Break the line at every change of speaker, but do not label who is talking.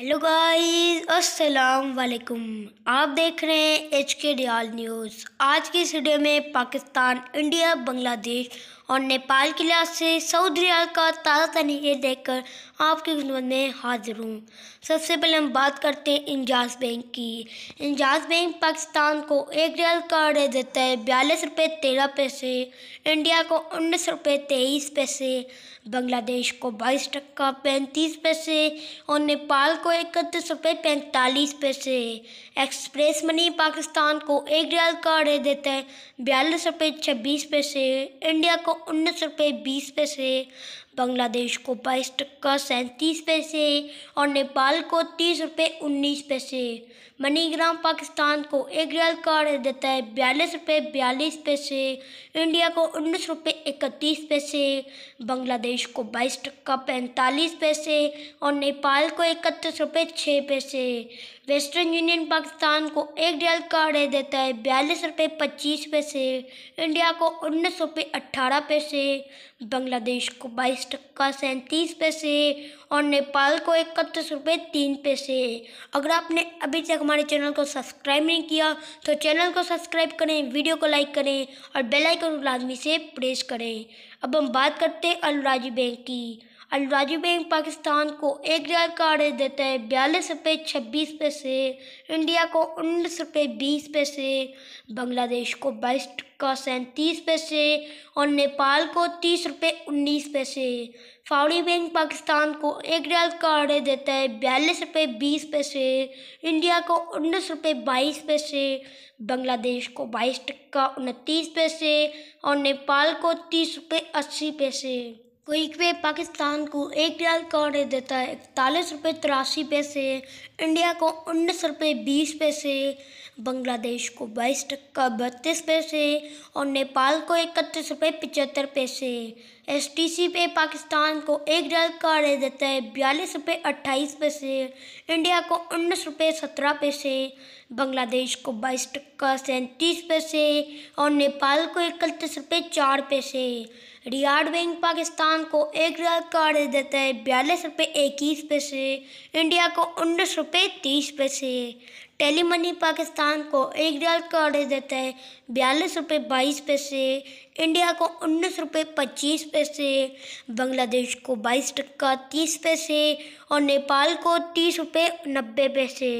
hello guys अस्सलाम वालेकुम आप देख रहे हैं एच के रियाल न्यूज़ आज की इस वीडियो में पाकिस्तान इंडिया बांग्लादेश और नेपाल के लिहाज से सऊदी रियाल का ताज़ा तरीके देखकर आपकी खिदमत में हाजिर हूँ सबसे पहले हम बात करते हैं इंजाज बैंक की इंजाज बैंक पाकिस्तान को एक रियाल का देता है बयालीस रुपये तेरह पैसे इंडिया को उन्नीस रुपये तेईस पैसे बांग्लादेश को बाईस टक्का पैंतीस पैसे और नेपाल को इकतीस रुपये पैंतालीस पैसे एक्सप्रेस मनी पाकिस्तान को एक रियाल का दे देता है बयालीस रुपये छब्बीस पैसे इंडिया को उन्नीस रुपये बीस पैसे बांग्लादेश को बाईस टक्का सैंतीस पैसे और नेपाल को तीस रुपये उन्नीस पैसे मनीग्राम पाकिस्तान को एक रियल कार्ड देता है बयालीस रुपये बयालीस पैसे इंडिया को उन्नीस रुपये इकतीस पैसे बांग्लादेश को बाईस टक्का पैंतालीस पैसे और नेपाल को इकतीस रुपये छः पैसे वेस्टर्न यूनियन पाकिस्तान को एक रियल का देता है बयालीस रुपये पच्चीस पैसे इंडिया को उन्नीस रुपये अट्ठारह पैसे बांग्लादेश को बाईस टक्का सैंतीस पैसे और नेपाल को इकतीस रुपये तीन पैसे अगर आपने अभी तक हमारे चैनल को सब्सक्राइब नहीं किया तो चैनल को सब्सक्राइब करें वीडियो को लाइक करें और बेल आइकन लाजमी से प्रेस करें अब हम बात करते हैं अलराजी बैंक की अलराजी बैंक पाकिस्तान को एक हज़ार का आर्डर देता है बयालीस रुपये छब्बीस पैसे इंडिया को उन्नीस रुपये बीस पैसे बांग्लादेश को बाईस का सैंतीस पैसे और नेपाल को तीस रुपये उन्नीस पैसे फावड़ी बैंक पाकिस्तान को एक हज़ार का आर्डर देता है बयालीस रुपये बीस पैसे इंडिया को उन्नीस रुपये बाईस पैसे बांग्लादेश को बाईस टक्का उनतीस पैसे और नेपाल को तीस रुपये अस्सी पैसे क्विक पे पाकिस्तान को एक रियाल का ऑर्डर देता है इकतालीस रुपये तिरासी पैसे इंडिया को उन्नीस रुपये बीस पैसे बांग्लादेश को बाईस टक्का बत्तीस पैसे और नेपाल को इकतीस रुपये पचहत्तर पैसे एसटीसी पे पाकिस्तान को एक डॉलर का रेट देता है बयालीस रुपये अट्ठाईस पैसे इंडिया को उन्नीस रुपये सत्रह पैसे बांग्लादेश को बाईस टक्का सैंतीस पैसे और नेपाल को इकतीस रुपये चार पैसे रियाड बैंक पाकिस्तान को एक डॉलर का रेट देता है बयालीस रुपये इक्कीस पैसे इंडिया को उन्नीस रुपये तीस पैसे टेली मनी पाकिस्तान को एक डॉलर का ऑर्डर देता है बयालीस रुपये बाईस पैसे इंडिया को उन्नीस रुपये पच्चीस पैसे पैसे बांग्लादेश को बाईस टक्का तीस पैसे और नेपाल को तीस रुपये नब्बे पैसे